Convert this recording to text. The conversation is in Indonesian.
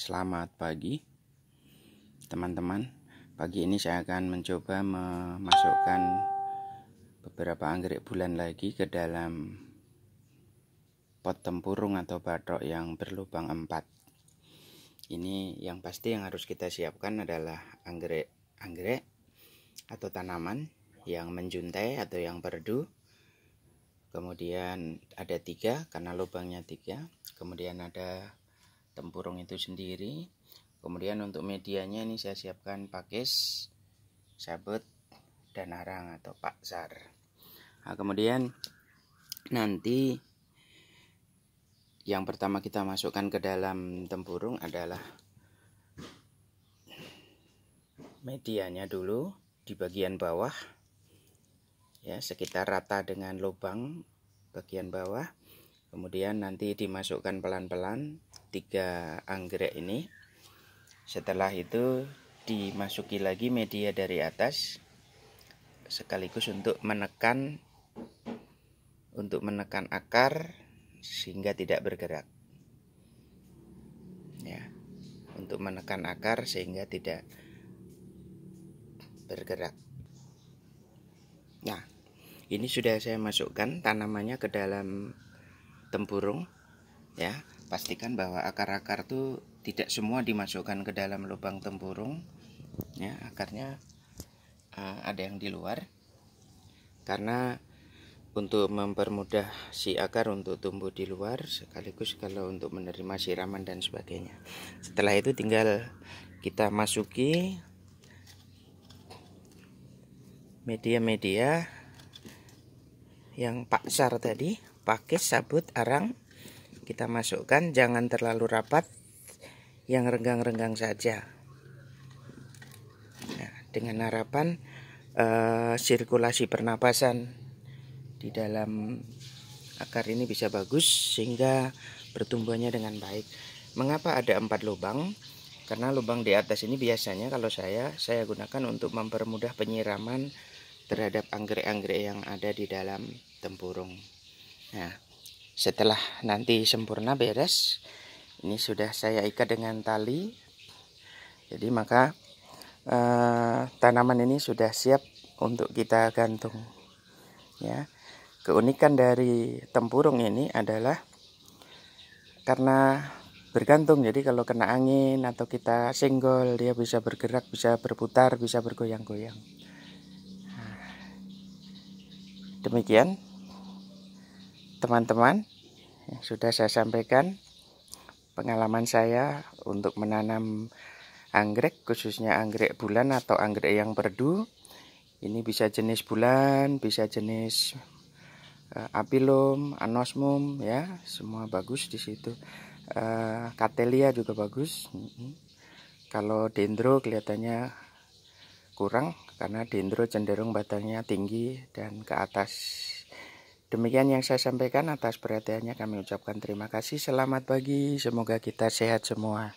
Selamat pagi teman-teman Pagi ini saya akan mencoba memasukkan beberapa anggrek bulan lagi ke dalam pot tempurung atau batok yang berlubang empat. Ini yang pasti yang harus kita siapkan adalah anggrek-anggrek atau tanaman yang menjuntai atau yang berdu kemudian ada tiga karena lubangnya tiga kemudian ada tempurung itu sendiri kemudian untuk medianya ini saya siapkan pakis sabut dan arang atau paksar nah, kemudian nanti yang pertama kita masukkan ke dalam tempurung adalah medianya dulu di bagian bawah ya sekitar rata dengan lubang bagian bawah kemudian nanti dimasukkan pelan-pelan tiga anggrek ini setelah itu dimasuki lagi media dari atas sekaligus untuk menekan untuk menekan akar sehingga tidak bergerak ya untuk menekan akar sehingga tidak bergerak nah ini sudah saya masukkan tanamannya ke dalam tempurung ya pastikan bahwa akar-akar itu tidak semua dimasukkan ke dalam lubang tempurung ya akarnya uh, ada yang di luar karena untuk mempermudah si akar untuk tumbuh di luar sekaligus kalau untuk menerima siraman dan sebagainya setelah itu tinggal kita masuki media-media yang paksar tadi pakai sabut arang kita masukkan jangan terlalu rapat yang renggang-renggang saja nah, dengan harapan eh, sirkulasi pernapasan di dalam akar ini bisa bagus sehingga pertumbuhannya dengan baik mengapa ada empat lubang karena lubang di atas ini biasanya kalau saya saya gunakan untuk mempermudah penyiraman terhadap anggrek-anggrek yang ada di dalam tempurung nah setelah nanti sempurna beres ini sudah saya ikat dengan tali jadi maka eh, tanaman ini sudah siap untuk kita gantung ya keunikan dari tempurung ini adalah karena bergantung jadi kalau kena angin atau kita singgol, dia bisa bergerak bisa berputar bisa bergoyang-goyang nah. demikian teman-teman sudah saya sampaikan pengalaman saya untuk menanam anggrek khususnya anggrek bulan atau anggrek yang berdu ini bisa jenis bulan bisa jenis eh, apilum anosmum ya semua bagus di situ katelia eh, juga bagus kalau dendro kelihatannya kurang karena dendro cenderung batangnya tinggi dan ke atas Demikian yang saya sampaikan atas perhatiannya kami ucapkan terima kasih. Selamat pagi, semoga kita sehat semua.